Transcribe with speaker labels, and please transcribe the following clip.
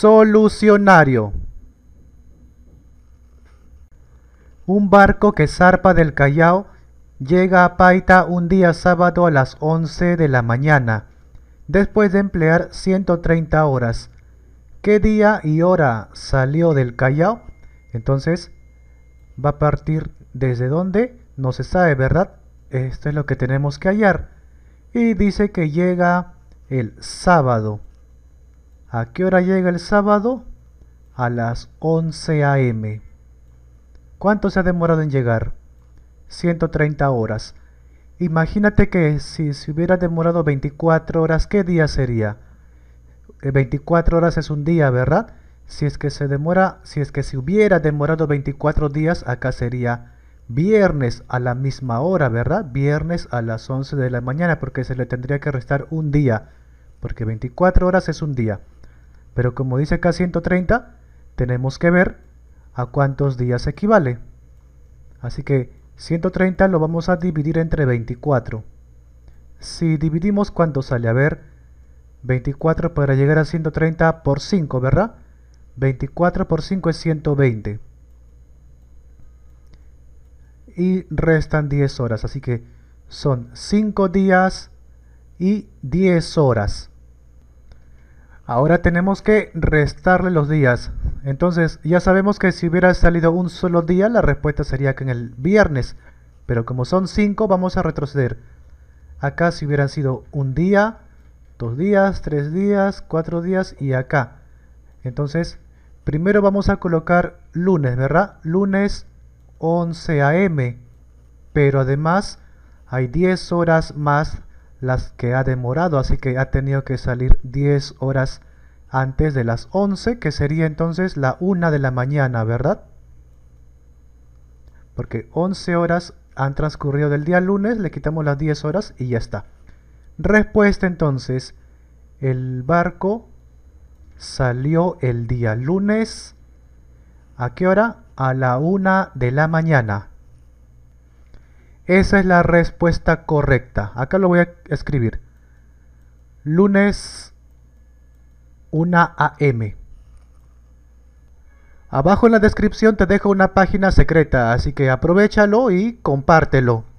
Speaker 1: Solucionario. Un barco que zarpa del Callao llega a Paita un día sábado a las 11 de la mañana, después de emplear 130 horas. ¿Qué día y hora salió del Callao? Entonces, va a partir desde dónde? No se sabe, ¿verdad? Esto es lo que tenemos que hallar. Y dice que llega el sábado. ¿A qué hora llega el sábado? A las 11 a.m. ¿Cuánto se ha demorado en llegar? 130 horas. Imagínate que si se hubiera demorado 24 horas, ¿qué día sería? 24 eh, horas es un día, ¿verdad? Si es que se demora, si es que se hubiera demorado 24 días, acá sería viernes a la misma hora, ¿verdad? Viernes a las 11 de la mañana, porque se le tendría que restar un día, porque 24 horas es un día. Pero como dice acá 130, tenemos que ver a cuántos días equivale. Así que 130 lo vamos a dividir entre 24. Si dividimos, ¿cuánto sale? A ver, 24 para llegar a 130 por 5, ¿verdad? 24 por 5 es 120. Y restan 10 horas, así que son 5 días y 10 horas. Ahora tenemos que restarle los días. Entonces, ya sabemos que si hubiera salido un solo día, la respuesta sería que en el viernes. Pero como son 5, vamos a retroceder. Acá si hubieran sido un día, dos días, tres días, cuatro días y acá. Entonces, primero vamos a colocar lunes, ¿verdad? Lunes 11 a.m. Pero además, hay 10 horas más las que ha demorado, así que ha tenido que salir 10 horas antes de las 11, que sería entonces la 1 de la mañana, ¿verdad? Porque 11 horas han transcurrido del día lunes, le quitamos las 10 horas y ya está. Respuesta entonces, el barco salió el día lunes, ¿a qué hora? A la 1 de la mañana. Esa es la respuesta correcta. Acá lo voy a escribir. Lunes 1 AM. Abajo en la descripción te dejo una página secreta, así que aprovechalo y compártelo.